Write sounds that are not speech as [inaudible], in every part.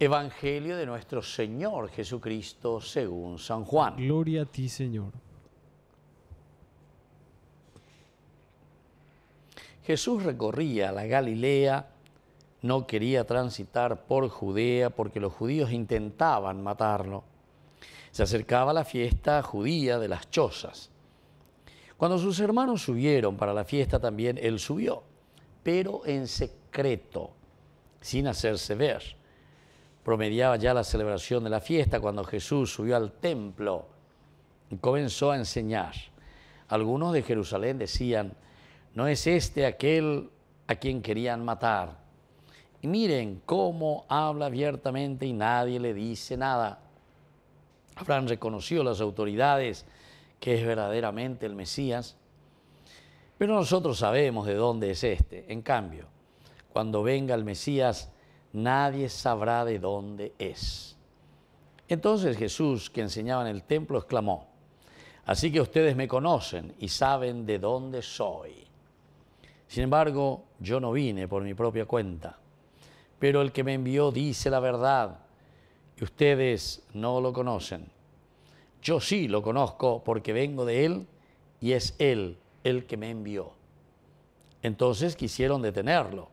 Evangelio de nuestro Señor Jesucristo según San Juan. Gloria a ti, Señor. Jesús recorría la Galilea, no quería transitar por Judea porque los judíos intentaban matarlo. Se acercaba la fiesta judía de las chozas. Cuando sus hermanos subieron para la fiesta también él subió, pero en secreto, sin hacerse ver promediaba ya la celebración de la fiesta cuando Jesús subió al templo y comenzó a enseñar. Algunos de Jerusalén decían, no es este aquel a quien querían matar. Y miren cómo habla abiertamente y nadie le dice nada. Habrán reconocido las autoridades que es verdaderamente el Mesías. Pero nosotros sabemos de dónde es este. En cambio, cuando venga el Mesías, nadie sabrá de dónde es. Entonces Jesús, que enseñaba en el templo, exclamó, así que ustedes me conocen y saben de dónde soy. Sin embargo, yo no vine por mi propia cuenta, pero el que me envió dice la verdad y ustedes no lo conocen. Yo sí lo conozco porque vengo de él y es él el que me envió. Entonces quisieron detenerlo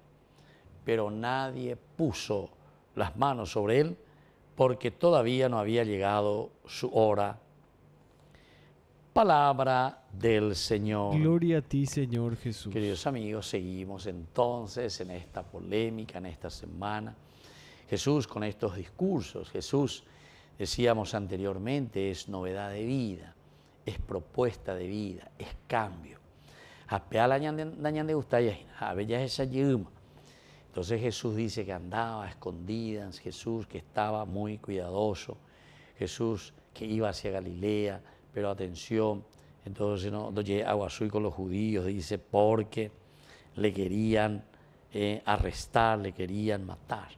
pero nadie puso las manos sobre él porque todavía no había llegado su hora. Palabra del Señor. Gloria a ti, Señor Jesús. Queridos amigos, seguimos entonces en esta polémica, en esta semana. Jesús con estos discursos, Jesús, decíamos anteriormente, es novedad de vida, es propuesta de vida, es cambio. a la ñan de a esa entonces Jesús dice que andaba a escondidas, Jesús que estaba muy cuidadoso, Jesús que iba hacia Galilea, pero atención, entonces no, a y con los judíos, dice, porque le querían eh, arrestar, le querían matar.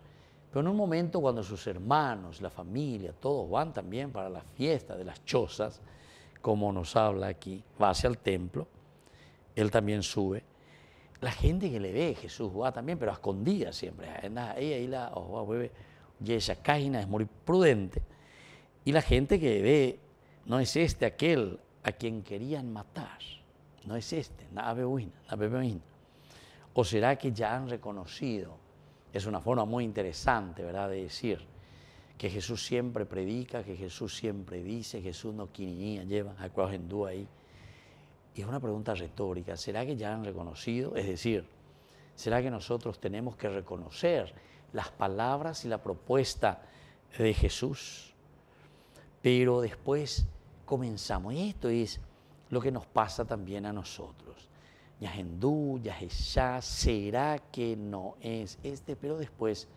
Pero en un momento cuando sus hermanos, la familia, todos van también para la fiesta de las chozas, como nos habla aquí, va hacia el templo, él también sube la gente que le ve, Jesús va también, pero a escondidas siempre. Eh, ella oh, y la y esa caína es muy prudente. Y la gente que ve, no es este aquel a quien querían matar, no es este, O será que ya han reconocido, es una forma muy interesante, ¿verdad?, de decir que Jesús siempre predica, que Jesús siempre dice, Jesús no quinía, lleva a cuál ahí y es una pregunta retórica, ¿será que ya han reconocido? Es decir, ¿será que nosotros tenemos que reconocer las palabras y la propuesta de Jesús? Pero después comenzamos, y esto es lo que nos pasa también a nosotros. ya Yaheshá, ¿será que no es este? Pero después,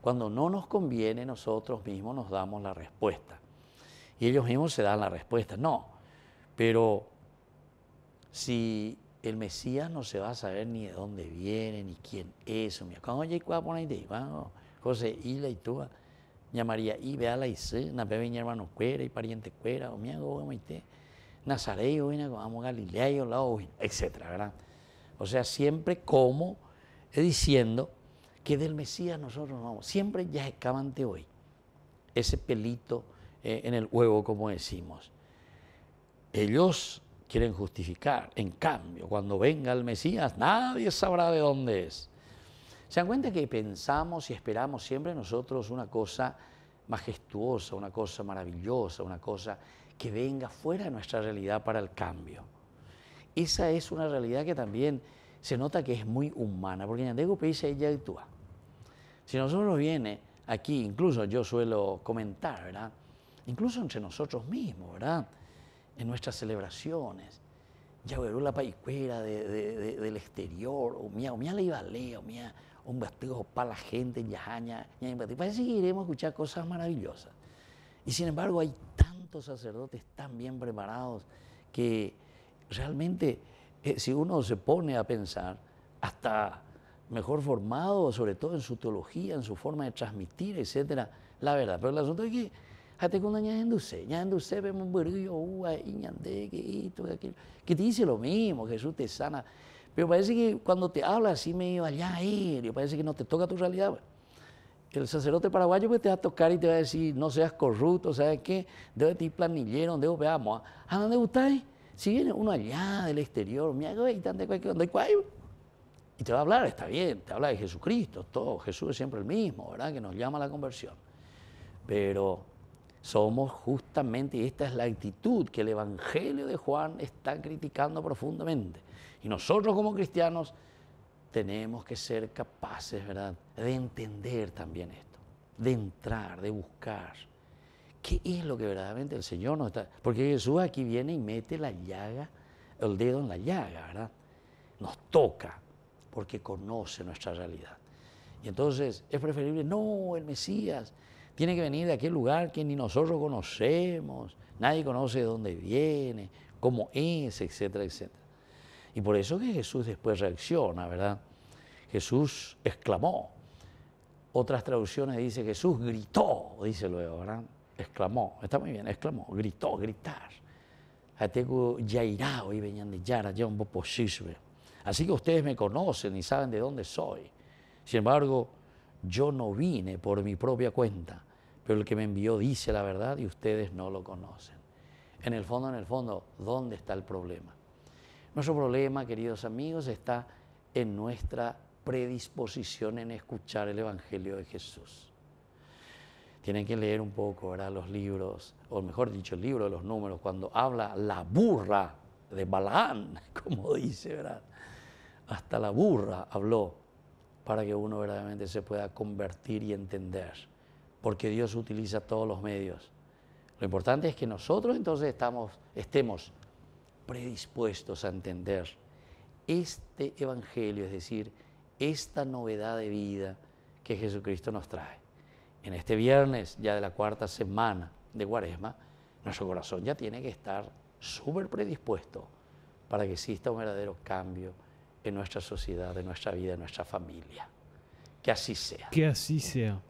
cuando no nos conviene, nosotros mismos nos damos la respuesta. Y ellos mismos se dan la respuesta, no, pero si el Mesías no se va a saber ni de dónde viene, ni quién es. Mi acá, oye, ¿cuál ahí, de José, la y tú, ah, María, y vea la y na mi hermano cuera y pariente cuera, o mi hago, te, Nazareo, vamos y lao, etcétera, ¿verdad? O sea, siempre como diciendo que del Mesías nosotros no, siempre ya escaban de hoy, ese pelito eh, en el huevo, como decimos. Ellos quieren justificar. En cambio, cuando venga el Mesías, nadie sabrá de dónde es. ¿Se dan cuenta que pensamos y esperamos siempre nosotros una cosa majestuosa, una cosa maravillosa, una cosa que venga fuera de nuestra realidad para el cambio? Esa es una realidad que también se nota que es muy humana, porque Andego dice ella actúa. Si nosotros viene aquí, incluso yo suelo comentar, ¿verdad? Incluso entre nosotros mismos, ¿verdad? en nuestras celebraciones. ya Yaverú la paicuera del exterior, o mía, o mía la ibalea, o mía, un bastigo para la gente en Yajaña, parece que iremos a escuchar cosas maravillosas. Y sin embargo hay tantos sacerdotes tan bien preparados que realmente eh, si uno se pone a pensar, hasta mejor formado, sobre todo en su teología, en su forma de transmitir, etcétera, la verdad. Pero el asunto es que vemos que esto, que aquello, que te dice lo mismo, Jesús te sana. Pero parece que cuando te habla así medio allá aéreo, parece que no te toca tu realidad. Pues. El sacerdote paraguayo pues, te va a tocar y te va a decir, no seas corrupto, ¿sabes qué? Debo de ti planillero, debo veamos. ¿A dónde estás? Si viene uno allá del exterior, mira, y de cualquier y te va a hablar, está bien, te habla de Jesucristo, todo, Jesús es siempre el mismo, ¿verdad? Que nos llama a la conversión. Pero somos justamente, y esta es la actitud que el Evangelio de Juan está criticando profundamente. Y nosotros como cristianos tenemos que ser capaces, ¿verdad?, de entender también esto, de entrar, de buscar. ¿Qué es lo que verdaderamente el Señor nos está? Porque Jesús aquí viene y mete la llaga, el dedo en la llaga, ¿verdad? Nos toca porque conoce nuestra realidad. Y entonces es preferible, no, el Mesías, tiene que venir de aquel lugar que ni nosotros conocemos, nadie conoce de dónde viene, cómo es, etcétera, etcétera. Y por eso que Jesús después reacciona, ¿verdad? Jesús exclamó. Otras traducciones dice Jesús gritó, dice luego, ¿verdad? Exclamó, está muy bien, exclamó, gritó, gritar. Así que ustedes me conocen y saben de dónde soy. Sin embargo, yo no vine por mi propia cuenta. Pero el que me envió dice la verdad y ustedes no lo conocen. En el fondo, en el fondo, ¿dónde está el problema? Nuestro problema, queridos amigos, está en nuestra predisposición en escuchar el Evangelio de Jesús. Tienen que leer un poco ¿verdad? los libros, o mejor dicho, el libro de los números, cuando habla la burra de Balaán, [laughs] como dice, ¿verdad? Hasta la burra habló para que uno verdaderamente se pueda convertir y entender porque Dios utiliza todos los medios. Lo importante es que nosotros entonces estamos, estemos predispuestos a entender este Evangelio, es decir, esta novedad de vida que Jesucristo nos trae. En este viernes, ya de la cuarta semana de Cuaresma, nuestro corazón ya tiene que estar súper predispuesto para que exista un verdadero cambio en nuestra sociedad, en nuestra vida, en nuestra familia. Que así sea. Que así sea.